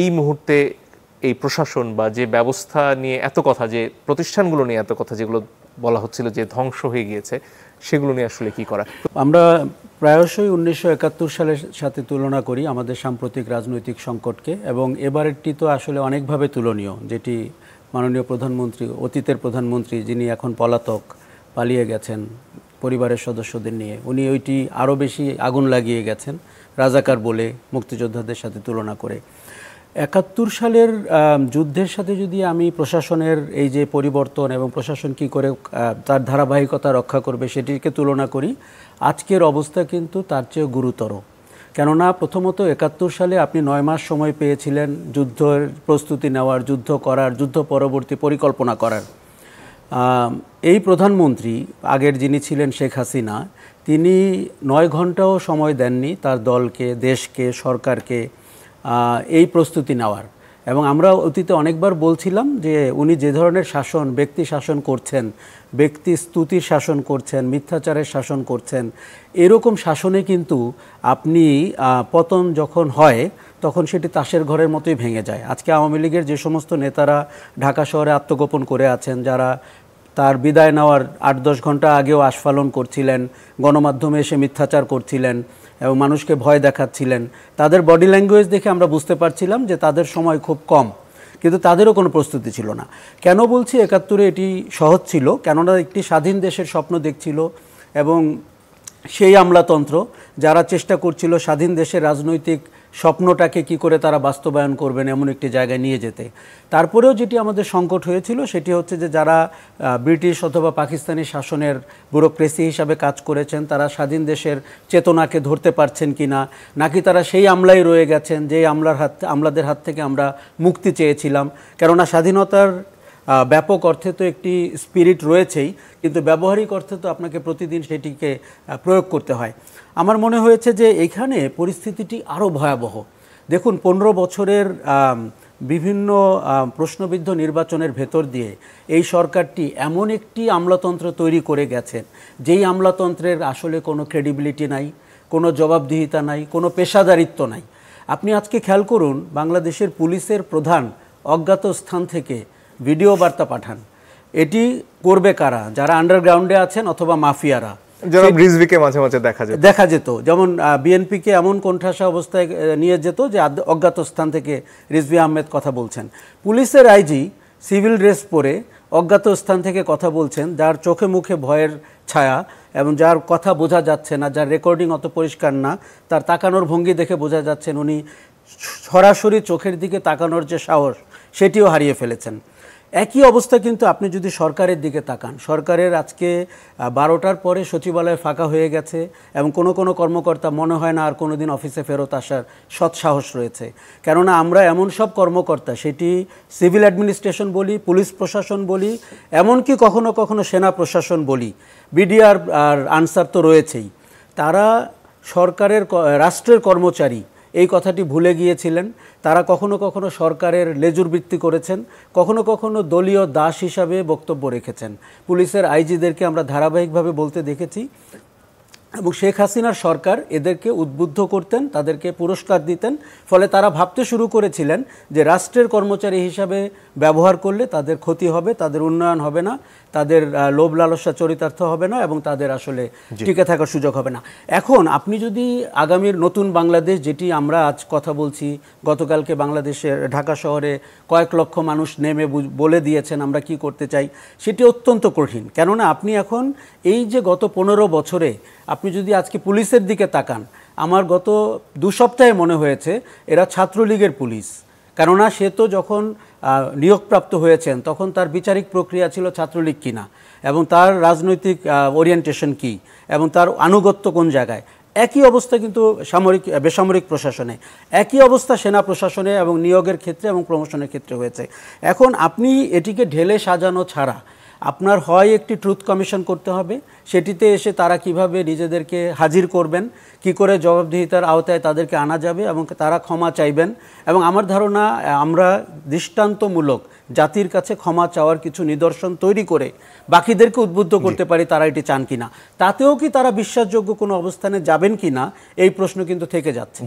এই মুহূর্তে এই প্রশাসন বা যে ব্যবস্থা নিয়ে এত কথা যে প্রতিষ্ঠানগুলো নিয়ে এত কথা যেগুলো বলা হচ্ছিল যে ধ্বংস হয়ে গিয়েছে সেগুলো নিয়ে আসলে কি করা আমরা প্রায়শই উনিশশো একাত্তর সালের সাথে তুলনা করি আমাদের সাম্প্রতিক রাজনৈতিক সংকটকে এবং এবারেরটি তো আসলে অনেকভাবে তুলনীয় যেটি মাননীয় প্রধানমন্ত্রী অতীতের প্রধানমন্ত্রী যিনি এখন পলাতক পালিয়ে গেছেন পরিবারের সদস্যদের নিয়ে উনি ওইটি আরও বেশি আগুন লাগিয়ে গেছেন রাজাকার বলে মুক্তিযোদ্ধাদের সাথে তুলনা করে একাত্তর সালের যুদ্ধের সাথে যদি আমি প্রশাসনের এই যে পরিবর্তন এবং প্রশাসন কি করে তার ধারাবাহিকতা রক্ষা করবে সেটিকে তুলনা করি আজকের অবস্থা কিন্তু তার চেয়ে গুরুতর কেননা প্রথমত একাত্তর সালে আপনি নয় মাস সময় পেয়েছিলেন যুদ্ধের প্রস্তুতি নেওয়ার যুদ্ধ করার যুদ্ধ পরবর্তী পরিকল্পনা করার এই প্রধানমন্ত্রী আগের যিনি ছিলেন শেখ হাসিনা তিনি নয় ঘন্টাও সময় দেননি তার দলকে দেশকে সরকারকে এই প্রস্তুতি নেওয়ার এবং আমরা অতীতে অনেকবার বলছিলাম যে উনি যে ধরনের শাসন ব্যক্তি শাসন করছেন ব্যক্তি স্তুতির শাসন করছেন মিথ্যাচারের শাসন করছেন এরকম শাসনে কিন্তু আপনি পতন যখন হয় তখন সেটি তাসের ঘরের মতোই ভেঙে যায় আজকে আওয়ামী লীগের যে সমস্ত নেতারা ঢাকা শহরে আত্মগোপন করে আছেন যারা তার বিদায় নেওয়ার আট দশ ঘন্টা আগেও আস্ফালন করছিলেন গণমাধ্যমে এসে মিথ্যাচার করছিলেন এবং মানুষকে ভয় দেখাচ্ছিলেন তাদের বডি ল্যাঙ্গুয়েজ দেখে আমরা বুঝতে পারছিলাম যে তাদের সময় খুব কম কিন্তু তাদেরও কোনো প্রস্তুতি ছিল না কেন বলছি একাত্তরে এটি সহজ ছিল কেননা একটি স্বাধীন দেশের স্বপ্ন দেখছিল এবং সেই আমলাতন্ত্র যারা চেষ্টা করছিল স্বাধীন দেশের রাজনৈতিক স্বপ্নটাকে কি করে তারা বাস্তবায়ন করবেন এমন একটি জায়গায় নিয়ে যেতে তারপরেও যেটি আমাদের সংকট হয়েছিল সেটি হচ্ছে যে যারা ব্রিটিশ অথবা পাকিস্তানি শাসনের ব্যুরোক্রেসি হিসাবে কাজ করেছেন তারা স্বাধীন দেশের চেতনাকে ধরতে পারছেন কি না নাকি তারা সেই আমলাই রয়ে গেছেন যে আমলার হাত আমলাদের হাত থেকে আমরা মুক্তি চেয়েছিলাম কেননা স্বাধীনতার ব্যাপক অর্থে তো একটি স্পিরিট রয়েছেই কিন্তু ব্যবহারিক অর্থে তো আপনাকে প্রতিদিন সেটিকে প্রয়োগ করতে হয় আমার মনে হয়েছে যে এখানে পরিস্থিতিটি আরও ভয়াবহ দেখুন পনেরো বছরের বিভিন্ন প্রশ্নবিদ্ধ নির্বাচনের ভেতর দিয়ে এই সরকারটি এমন একটি আমলাতন্ত্র তৈরি করে গেছেন যেই আমলাতন্ত্রের আসলে কোনো ক্রেডিবিলিটি নাই কোনো জবাবদিহিতা নাই কোনো পেশাদারিত্ব নাই আপনি আজকে খেয়াল করুন বাংলাদেশের পুলিশের প্রধান অজ্ঞাত স্থান থেকে ভিডিও বার্তা পাঠান এটি করবে কারা যারা আন্ডারগ্রাউন্ডে আছেন অথবা মাফিয়ারা মাঝে মাঝে দেখা যেত দেখা যেত যেমন বিএনপিকে এমন কণ্ঠাসা অবস্থায় নিয়ে যেত যে অজ্ঞাত স্থান থেকে রিজভি আহমেদ কথা বলছেন পুলিশের আইজি সিভিল ড্রেস পরে অজ্ঞাত স্থান থেকে কথা বলছেন যার চোখে মুখে ভয়ের ছায়া এবং যার কথা বোঝা যাচ্ছে না যার রেকর্ডিং অত পরিষ্কার না তার তাকানোর ভঙ্গি দেখে বোঝা যাচ্ছেন উনি সরাসরি চোখের দিকে তাকানোর যে সাহস সেটিও হারিয়ে ফেলেছেন একই অবস্থা কিন্তু আপনি যদি সরকারের দিকে তাকান সরকারের আজকে বারোটার পরে সচিবালয় ফাঁকা হয়ে গেছে এবং কোনো কোনো কর্মকর্তা মনে হয় না আর কোনো দিন অফিসে ফেরত আসার সৎসাহস রয়েছে কেননা আমরা এমন সব কর্মকর্তা সেটি সিভিল অ্যাডমিনিস্ট্রেশন বলি পুলিশ প্রশাসন বলি এমনকি কখনো কখনো সেনা প্রশাসন বলি বিডিআর আর আনসার তো রয়েছেই তারা সরকারের রাষ্ট্রের কর্মচারী এই কথাটি ভুলে গিয়েছিলেন তারা কখনো কখনো সরকারের লেজুর বৃত্তি করেছেন কখনো কখনো দলীয় দাস হিসাবে বক্তব্য রেখেছেন পুলিশের আইজিদেরকে আমরা ধারাবাহিকভাবে বলতে দেখেছি এবং শেখ হাসিনার সরকার এদেরকে উদ্বুদ্ধ করতেন তাদেরকে পুরস্কার দিতেন ফলে তারা ভাবতে শুরু করেছিলেন যে রাষ্ট্রের কর্মচারী হিসাবে ব্যবহার করলে তাদের ক্ষতি হবে তাদের উন্নয়ন হবে না তাদের লোভ লালসা চরিতার্থ হবে না এবং তাদের আসলে টিকে থাকার সুযোগ হবে না এখন আপনি যদি আগামীর নতুন বাংলাদেশ যেটি আমরা আজ কথা বলছি গতকালকে বাংলাদেশের ঢাকা শহরে কয়েক লক্ষ মানুষ নেমে বলে দিয়েছেন আমরা কি করতে চাই সেটি অত্যন্ত কঠিন কেননা আপনি এখন এই যে গত পনেরো বছরে আপনি যদি আজকে পুলিশের দিকে তাকান আমার গত দু সপ্তাহে মনে হয়েছে এরা ছাত্রলীগের পুলিশ কেননা সে তো যখন নিয়োগপ্রাপ্ত হয়েছেন তখন তার বিচারিক প্রক্রিয়া ছিল ছাত্রলীগ কিনা এবং তার রাজনৈতিক ওরিয়েন্টেশন কি এবং তার আনুগত্য কোন জায়গায় একই অবস্থা কিন্তু সামরিক বেসামরিক প্রশাসনে একই অবস্থা সেনা প্রশাসনে এবং নিয়োগের ক্ষেত্রে এবং প্রমোশনের ক্ষেত্রে হয়েছে এখন আপনি এটিকে ঢেলে সাজানো ছাড়া আপনার হয় একটি ট্রুথ কমিশন করতে হবে সেটিতে এসে তারা কিভাবে নিজেদেরকে হাজির করবেন কি করে জবাবদিহিতার আওতায় তাদেরকে আনা যাবে এবং তারা ক্ষমা চাইবেন এবং আমার ধারণা আমরা দৃষ্টান্তমূলক জাতির কাছে ক্ষমা চাওয়ার কিছু নিদর্শন তৈরি করে বাকিদেরকে উদ্বুদ্ধ করতে পারি তারা এটি চান কিনা তাতেও কি তারা বিশ্বাসযোগ্য কোনো অবস্থানে যাবেন কি না এই প্রশ্ন কিন্তু থেকে যাচ্ছে